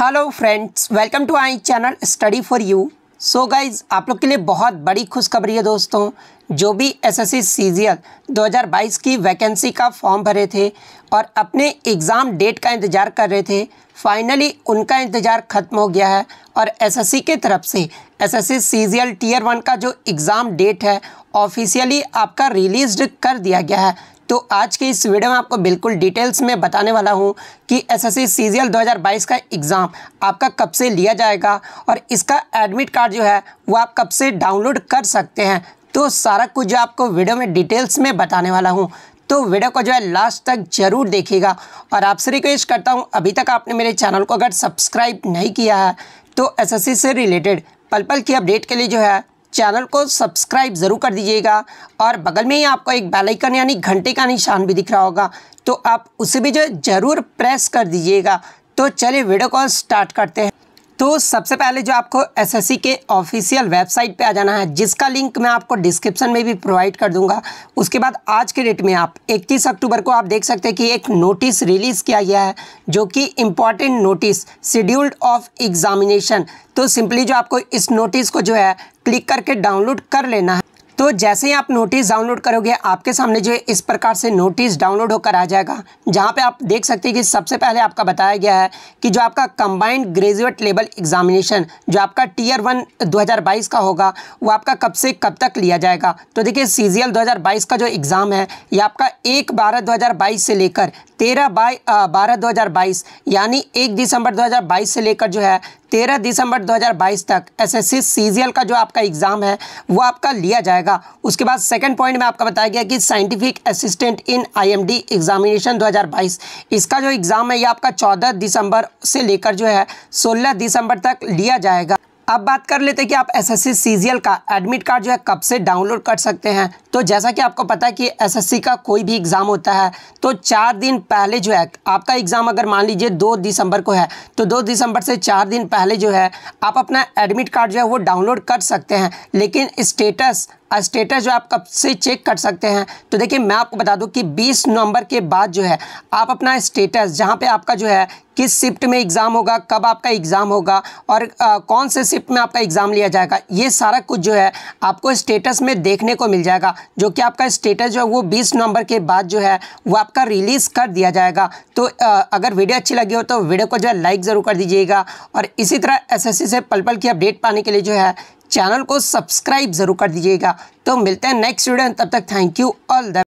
hello friends welcome to I channel study for you so guys आप लोग के लिए बहुत बड़ी खुशखबरी है दोस्तों जो भी एसएससी सीजीएल 2022 की वैकेंसी का फॉर्म भरे थे और अपने एग्ज़ाम डेट का इंतज़ार कर रहे थे फाइनली उनका इंतज़ार ख़त्म हो गया है और एसएससी के तरफ से एसएससी सीजीएल टीयर वन का जो एग्ज़ाम डेट है ऑफिशियली आपका रिलीज कर दिया गया है तो आज के इस वीडियो में आपको बिल्कुल डिटेल्स में बताने वाला हूँ कि एसएससी सीजीएल 2022 का एग्ज़ाम आपका कब से लिया जाएगा और इसका एडमिट कार्ड जो है वो आप कब से डाउनलोड कर सकते हैं तो सारा कुछ जो आपको वीडियो में डिटेल्स में बताने वाला हूँ तो वीडियो को जो है लास्ट तक जरूर देखिएगा और आपसे रिक्वेस्ट करता हूँ अभी तक आपने मेरे चैनल को अगर सब्सक्राइब नहीं किया है तो एसएससी से रिलेटेड पल पल की अपडेट के लिए जो है चैनल को सब्सक्राइब ज़रूर कर दीजिएगा और बगल में ही आपको एक बेल आइकन यानी घंटे का निशान भी दिख रहा होगा तो आप उसे भी जो ज़रूर प्रेस कर दीजिएगा तो चलिए वीडियो कॉल स्टार्ट करते हैं तो सबसे पहले जो आपको एसएससी के ऑफिशियल वेबसाइट पे आ जाना है जिसका लिंक मैं आपको डिस्क्रिप्शन में भी प्रोवाइड कर दूंगा उसके बाद आज के डेट में आप 31 अक्टूबर को आप देख सकते हैं कि एक नोटिस रिलीज़ किया गया है जो कि important notice scheduled of examination तो सिंपली जो आपको इस नोटिस को जो है क्लिक करके डाउनलोड कर लेना है तो जैसे ही आप नोटिस डाउनलोड करोगे आपके सामने जो है इस प्रकार से नोटिस डाउनलोड होकर आ जाएगा जहाँ पे आप देख सकते हैं कि सबसे पहले आपका बताया गया है कि जो आपका कंबाइंड ग्रेजुएट लेवल एग्जामिनेशन जो आपका टीयर वन 2022 का होगा वो आपका कब से कब तक लिया जाएगा तो देखिए सी जी का जो एग्ज़ाम है ये आपका एक बारह दो से लेकर तेरह बाई बारह दो यानी एक दिसंबर 2022 से लेकर जो है तेरह दिसंबर 2022 तक एसएससी सीजीएल का जो आपका एग्ज़ाम है वो आपका लिया जाएगा जाएगा उसके बाद सेकंड पॉइंट में आपका बताया गया कि scientific assistant in IMD examination 2022 इसका जो एग्ज़ाम है ये आपका 14 दिसंबर से लेकर जो है 16 दिसंबर तक लिया जाएगा अब बात कर लेते हैं कि आप एस एस का एडमिट कार्ड जो है कब से डाउनलोड कर सकते हैं तो जैसा कि आपको पता है कि एसएससी का कोई भी एग्ज़ाम होता है तो चार दिन पहले जो है आपका एग्ज़ाम अगर मान लीजिए दो दिसंबर को है तो दो दिसंबर से चार दिन पहले जो है आप अपना एडमिट कार्ड जो है वो डाउनलोड कर सकते हैं लेकिन स्टेटस स्टेटस जो आप कब से चेक कर सकते हैं तो देखिए मैं आपको बता दूं कि 20 नवंबर के बाद जो है आप अपना स्टेटस जहां पे आपका जो है किस शिफ्ट में एग्ज़ाम होगा कब आपका एग्ज़ाम होगा और आ, कौन से शिफ्ट में आपका एग्ज़ाम लिया जाएगा ये सारा कुछ जो है आपको स्टेटस में देखने को मिल जाएगा जो कि आपका स्टेटस जो है वो 20 नवंबर के बाद जो है वो आपका रिलीज़ कर दिया जाएगा तो आ, अगर वीडियो अच्छी लगी हो तो वीडियो को जो है लाइक ज़रूर कर दीजिएगा और इसी तरह एस से पल पल की अपडेट पाने के लिए जो है चैनल को सब्सक्राइब ज़रूर कर दीजिएगा तो मिलते हैं नेक्स्ट वीडियो तब तक थैंक यू ऑल द